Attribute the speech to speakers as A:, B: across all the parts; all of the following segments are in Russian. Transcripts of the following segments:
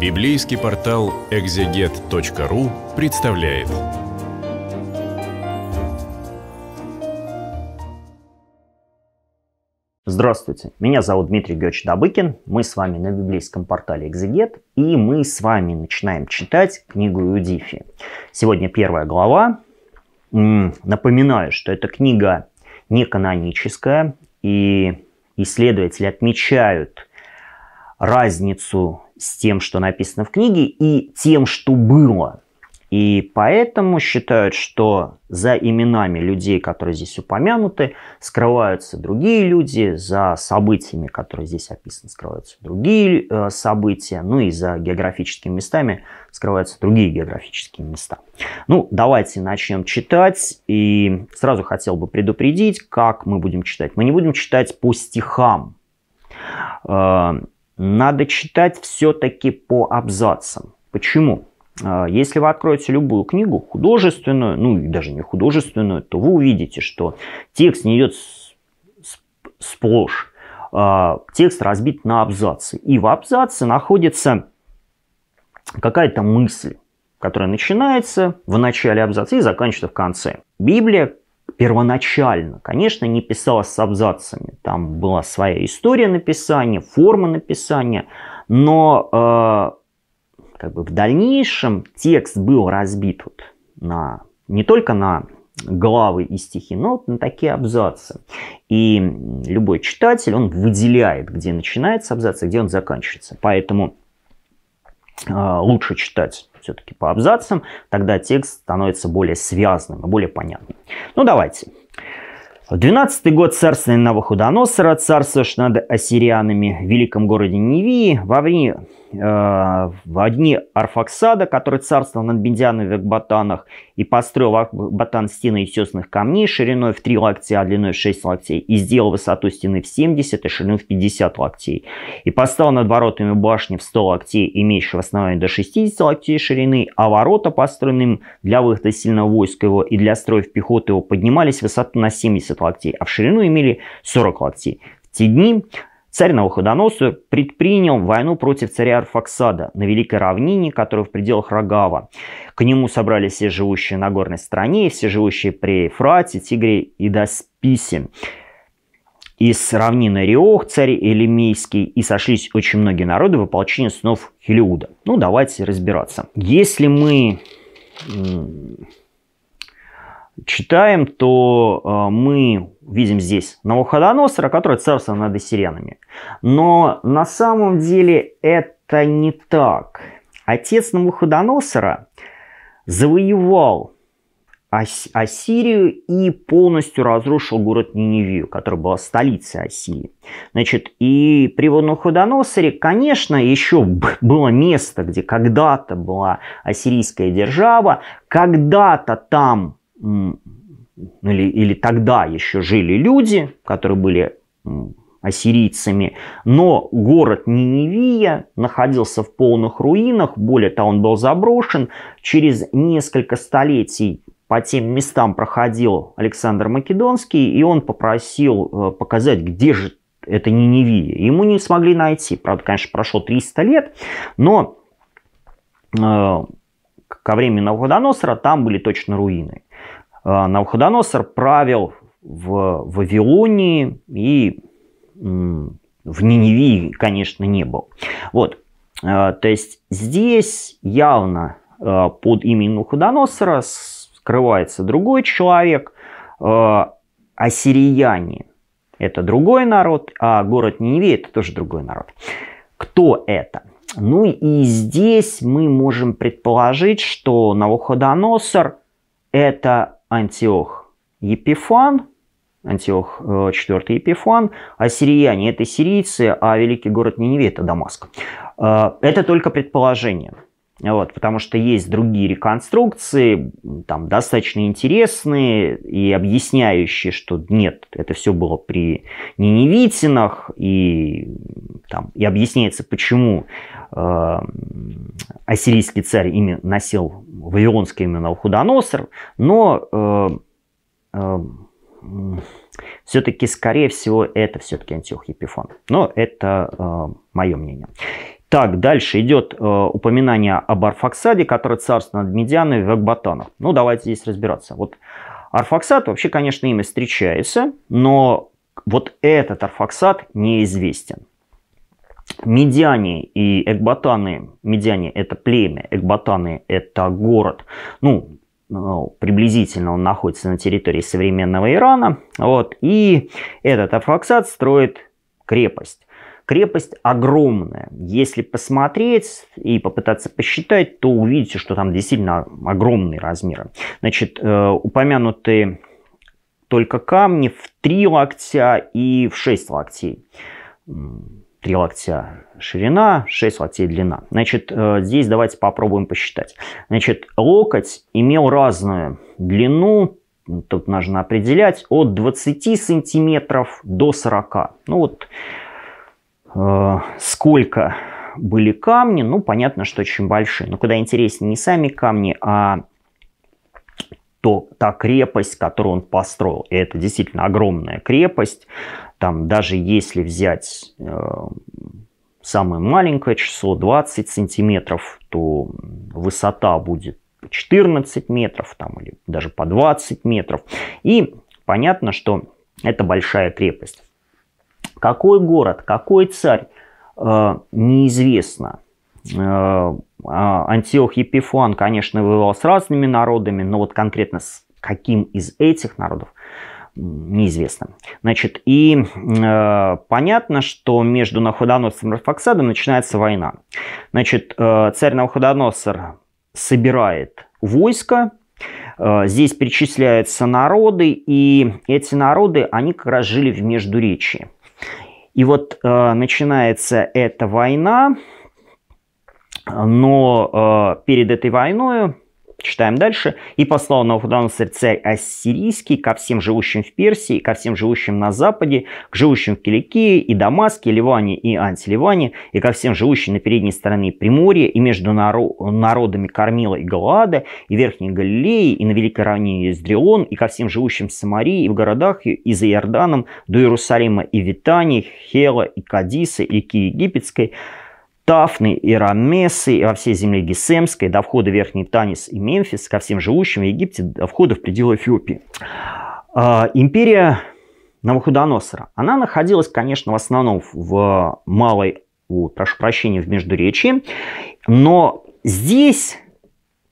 A: Библейский портал экзегет.ру представляет. Здравствуйте, меня зовут Дмитрий Георгиевич Добыкин, мы с вами на библейском портале Экзегет, и мы с вами начинаем читать книгу Иудифи. Сегодня первая глава. Напоминаю, что эта книга не каноническая, и исследователи отмечают – разницу с тем, что написано в книге, и тем, что было. И поэтому считают, что за именами людей, которые здесь упомянуты, скрываются другие люди, за событиями, которые здесь описаны, скрываются другие э, события, ну и за географическими местами скрываются другие географические места. Ну, давайте начнем читать. И сразу хотел бы предупредить, как мы будем читать. Мы не будем читать по стихам. Э, надо читать все-таки по абзацам. Почему? А, если вы откроете любую книгу, художественную, ну и даже не художественную, то вы увидите, что текст не идет сплошь. А, текст разбит на абзацы. И в абзаце находится какая-то мысль, которая начинается в начале абзаца и заканчивается в конце. Библия первоначально, конечно, не писалось с абзацами. Там была своя история написания, форма написания, но э, как бы в дальнейшем текст был разбит вот на, не только на главы и стихи, но вот на такие абзацы. И любой читатель, он выделяет, где начинается абзац, а где он заканчивается. Поэтому а, лучше читать все-таки по абзацам, тогда текст становится более связанным и более понятным. Ну, давайте. В 12 год царствования Навуходоносора, царствовавшего над ассирианами в великом городе Невии, во время Э, в одни Арфаксада, который царствовал над Бендиановых батанах и построил батан стены из тесных камней шириной в 3 локтя, а длиной в 6 локтей, и сделал высоту стены в 70, и ширину в 50 локтей, и поставил над воротами башни в 100 локтей, в основании до 60 локтей ширины, а ворота, построенные для выхода сильного войска его и для строев пехоты его, поднимались в высоту на 70 локтей, а в ширину имели 40 локтей. В те дни Царь Навуходоносор предпринял войну против царя Арфаксада на Великой Равнине, которая в пределах Рогава. К нему собрались все живущие на горной стране, все живущие при Фрате, Тигре и Дасписе Из равнины Риох, царь Элемейский, и сошлись очень многие народы в ополчении снов Хелиуда. Ну, давайте разбираться. Если мы читаем, то э, мы видим здесь Навуходоносора, который царствовал над ассирянами. Но на самом деле это не так. Отец Навуходоносора завоевал Ас Ассирию и полностью разрушил город Ниневию, который была столицей Ассирии. Значит, и при Навуходоносоре, конечно, еще было место, где когда-то была ассирийская держава, когда-то там или, или тогда еще жили люди, которые были ассирийцами, но город Ниневия находился в полных руинах, более того, он был заброшен. Через несколько столетий по тем местам проходил Александр Македонский, и он попросил э, показать, где же это Ниневия. Ему не смогли найти. Правда, конечно, прошло 300 лет, но э, ко времени Навуходоносора там были точно руины. А, Навуходоносор правил в Вавилонии и в Ниневии, конечно, не был. Вот, а, то есть здесь явно а, под именем Навуходоносора скрывается другой человек, ассирияне. Это другой народ, а город Ниневия это тоже другой народ. Кто это? Ну и здесь мы можем предположить, что Навуходоносор – это Антиох Епифан, Антиох IV э, Епифан, а сирияне – это сирийцы, а великий город Ниневе – это Дамаск. Э, это только предположение. Вот, потому что есть другие реконструкции, там достаточно интересные и объясняющие, что нет, это все было при Ниневитинах, и, там, и объясняется, почему э, ассирийский царь ими носил вавилонский именно Навуходоносор, но э, э, все-таки, скорее всего, это все-таки Антиох Епифон. Но это э, мое мнение. Так, дальше идет э, упоминание об Арфаксаде, который царствует над Медианой в Экбатанах. Ну, давайте здесь разбираться. Вот Арфаксад вообще, конечно, имя встречается, но вот этот Арфаксад неизвестен. Медиане и Экбатаны, Медиане это племя, Экбатаны это город, ну, э, приблизительно он находится на территории современного Ирана, вот, и этот Арфаксад строит крепость. Крепость огромная. Если посмотреть и попытаться посчитать, то увидите, что там действительно огромные размеры. Значит, э, упомянутые только камни в три локтя и в шесть локтей. Три локтя ширина, 6 локтей длина. Значит, э, здесь давайте попробуем посчитать. Значит, локоть имел разную длину, тут нужно определять, от 20 сантиметров до 40. Ну вот Э, сколько были камни, ну, понятно, что очень большие. Но куда интереснее не сами камни, а то, та крепость, которую он построил. И это действительно огромная крепость. Там даже если взять э, самое маленькое число, 20 сантиметров, то высота будет 14 метров там, или даже по 20 метров. И понятно, что это большая крепость. Какой город, какой царь, э, неизвестно. Э, а Антиох Епифан, конечно, воевал с разными народами, но вот конкретно с каким из этих народов неизвестно. Значит, и э, понятно, что между Находоносцем и Рафаксадом начинается война. Значит, э, царь Находоносор собирает войско, э, здесь перечисляются народы, и эти народы, они как раз жили в Междуречии. И вот э, начинается эта война, но э, перед этой войной Читаем дальше. «И послал Навуходоносор царь Ассирийский ко всем живущим в Персии, ко всем живущим на Западе, к живущим в Киликии и Дамаске, Ливане и Антиливане, и ко всем живущим на передней стороне Приморья и между народами Кормила и Галаада, и Верхней Галилеи, и на Великой равнине Издрион, и ко всем живущим в Самарии и в городах и за Иорданом, до Иерусалима и Витании, Хела и Кадиса, реки Египетской, Тафны и Рамесы, и во всей земле Гесемской, до входа в Верхний Танис и Мемфис, ко всем живущим в Египте, до входа в пределы Эфиопии. А, империя Навуходоносора, она находилась, конечно, в основном в Малой, о, прошу прощения, в Междуречии, но здесь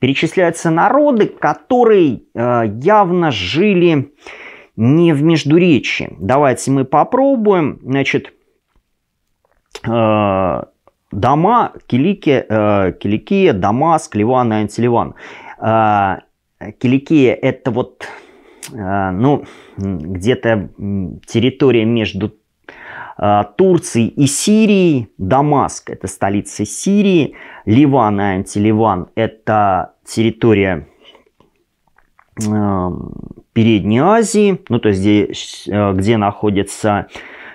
A: перечисляются народы, которые э, явно жили не в Междуречии. Давайте мы попробуем, значит, э, дома Килики, э, Киликия, Дамаск, Ливан и Антиливан. Э, Киликия это вот, э, ну, где-то территория между э, Турции и Сирии. Дамаск это столица Сирии. Ливан и Антиливан это территория э, Передней Азии, ну то есть где, э, где находится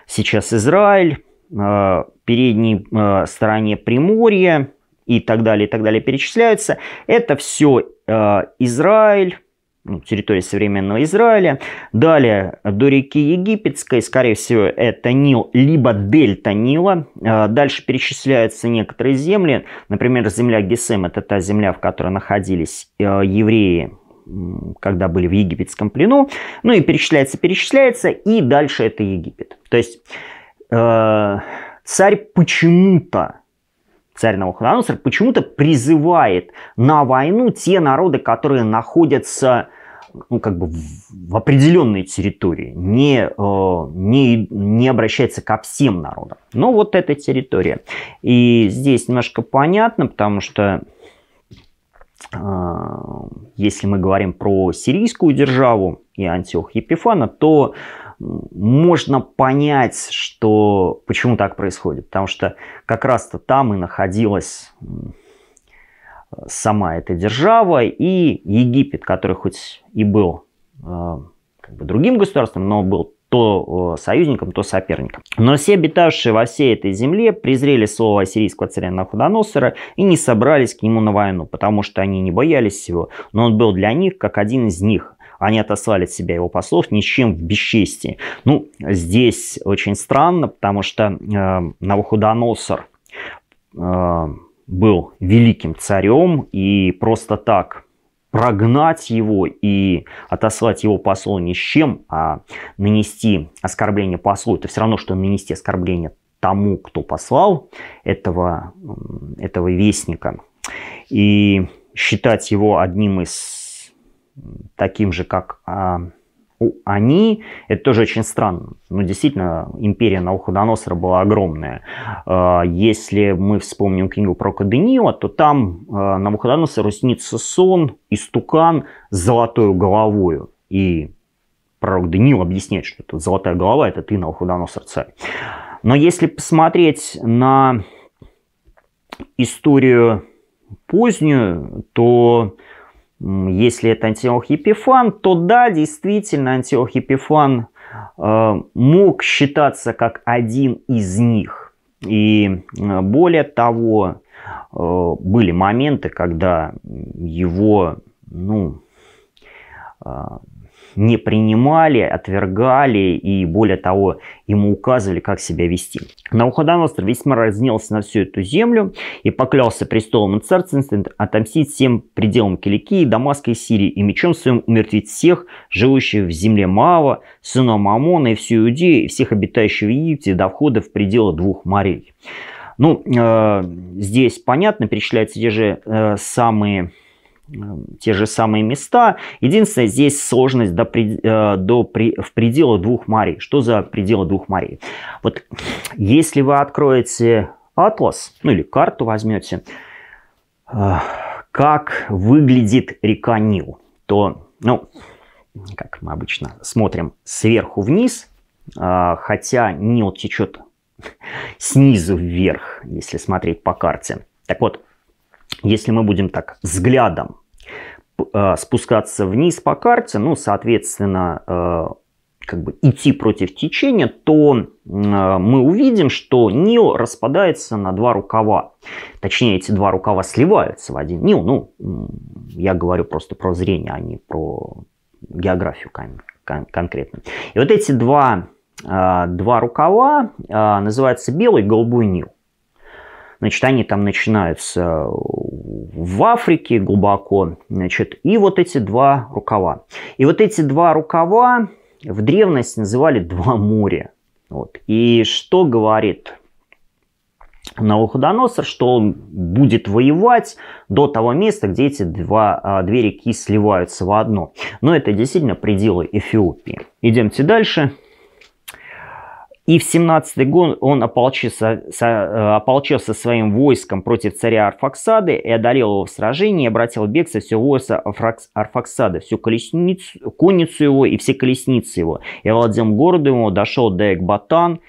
A: сейчас Израиль, Э, передней э, стороне Приморья и так далее, и так далее перечисляются. Это все э, Израиль, ну, территория современного Израиля. Далее до реки Египетской, скорее всего, это Нил, либо дельта Нила. Дальше перечисляются некоторые земли. Например, земля Гесем – это та земля, в которой находились евреи когда были в египетском плену. Ну и перечисляется, перечисляется, и дальше это Египет. То есть Э, царь почему-то, царь Навуходоносор, почему-то призывает на войну те народы, которые находятся ну, как бы в, в определенной территории, не, э, не, не обращается ко всем народам. Но ну, вот эта территория. И здесь немножко понятно, потому что э, если мы говорим про сирийскую державу и Антиох Епифана, то можно понять, что почему так происходит, потому что как раз-то там и находилась сама эта держава и Египет, который хоть и был э, как бы другим государством, но был то э, союзником, то соперником. Но все обитавшие во всей этой земле презрели слово ассирийского царя Навуходоносора и не собрались к нему на войну, потому что они не боялись его, но он был для них как один из них, они отослали от себя его послов ничем в бесчестии. Ну, здесь очень странно, потому что э, Навуходоносор э, был великим царем, и просто так прогнать его и отослать его послу ни с чем, а нанести оскорбление послу, это все равно, что нанести оскорбление тому, кто послал этого, этого вестника. И считать его одним из таким же, как а, они, это тоже очень странно. но ну, действительно, империя Навуходоносора была огромная. А, если мы вспомним книгу про Каденио, то там а, Навуходоносору снится сон, и стукан с золотой головой И пророк Даниил объясняет, что это золотая голова, это ты, Навуходоносор, царь. Но если посмотреть на историю позднюю, то если это Антиох Епифан, то да, действительно, Антиох Епифан э, мог считаться как один из них. И э, более того, э, были моменты, когда его, ну, э, не принимали, отвергали и, более того, ему указывали, как себя вести. Навуходоносор весьма разнелся на всю эту землю и поклялся престолом и царственным отомстить всем пределам Киликии, Дамаска и Сирии и мечом своим умертвить всех, живущих в земле Маава, сына Мамона и всю Иудею, и всех обитающих в Египте до входа в пределы двух морей. Ну, э, здесь понятно, перечисляются те же э, самые те же самые места. Единственное, здесь сложность до, э, до, в пределах двух морей. Что за пределы двух морей? Вот если вы откроете атлас, ну или карту возьмете, э, как выглядит река Нил, то, ну, как мы обычно смотрим сверху вниз, э, хотя Нил течет снизу вверх, если смотреть по карте. Так вот, если мы будем так взглядом э, спускаться вниз по карте, ну, соответственно, э, как бы идти против течения, то э, мы увидим, что Нио распадается на два рукава. Точнее, эти два рукава сливаются в один Нио. Ну, я говорю просто про зрение, а не про географию кон кон конкретно. И вот эти два, два рукава называются белый и голубой Нил. Значит, они там начинаются в Африке глубоко. Значит, и вот эти два рукава. И вот эти два рукава в древности называли два моря. Вот. И что говорит Навуходоносор, что он будет воевать до того места, где эти два, а, две реки сливаются в одно. Но это действительно пределы Эфиопии. Идемте дальше. И в 17 год он ополчился, со, э, ополчился своим войском против царя Арфаксады и одолел его в сражении, и обратил бегство все войско Арфаксады, всю колесницу, конницу его и все колесницы его. И владел городом его, дошел до Экбатан,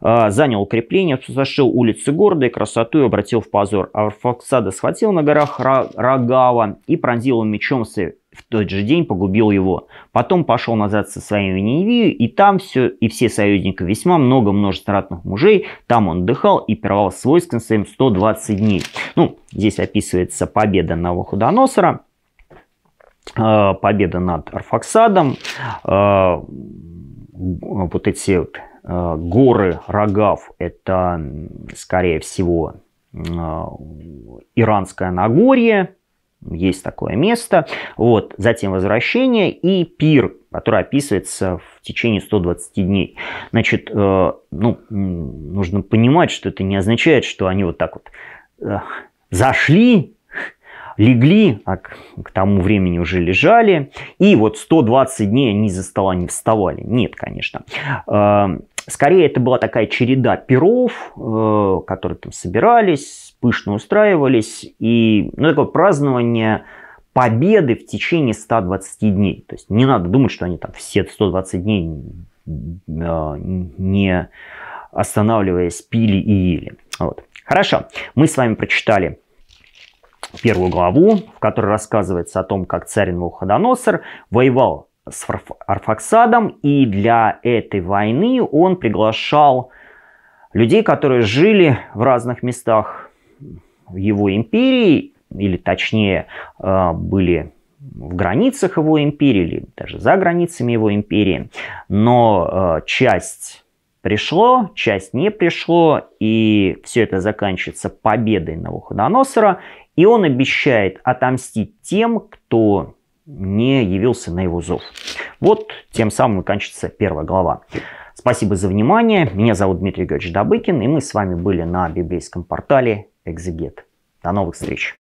A: э, занял укрепление, сошел улицы города и красоту и обратил в позор. Арфаксада схватил на горах Рагава и пронзил он мечом в тот же день погубил его. Потом пошел назад со своими Ниневию, и там все, и все союзники весьма много множество ратных мужей. Там он отдыхал и пировал с войском своим 120 дней. Ну, здесь описывается победа Навуходоносора, э, победа над Арфаксадом, э, вот эти вот э, горы Рогав, это, скорее всего, э, иранское Нагорье, есть такое место. Вот, затем возвращение и пир, который описывается в течение 120 дней. Значит, э, ну, нужно понимать, что это не означает, что они вот так вот э, зашли, легли, а к, тому времени уже лежали, и вот 120 дней они за стола не вставали. Нет, конечно. Э, скорее, это была такая череда пиров, которые там собирались, пышно устраивались. И ну, такое празднование победы в течение 120 дней. То есть не надо думать, что они там все 120 дней а, не останавливаясь пили и ели. Вот. Хорошо, мы с вами прочитали первую главу, в которой рассказывается о том, как царь Навуходоносор воевал с Арфаксадом, и для этой войны он приглашал людей, которые жили в разных местах его империи, или точнее э, были в границах его империи, или даже за границами его империи, но э, часть пришло, часть не пришло, и все это заканчивается победой Навуходоносора, и он обещает отомстить тем, кто не явился на его зов. Вот тем самым кончится первая глава. Спасибо за внимание. Меня зовут Дмитрий Георгиевич Добыкин, и мы с вами были на библейском портале экзегет. До новых встреч!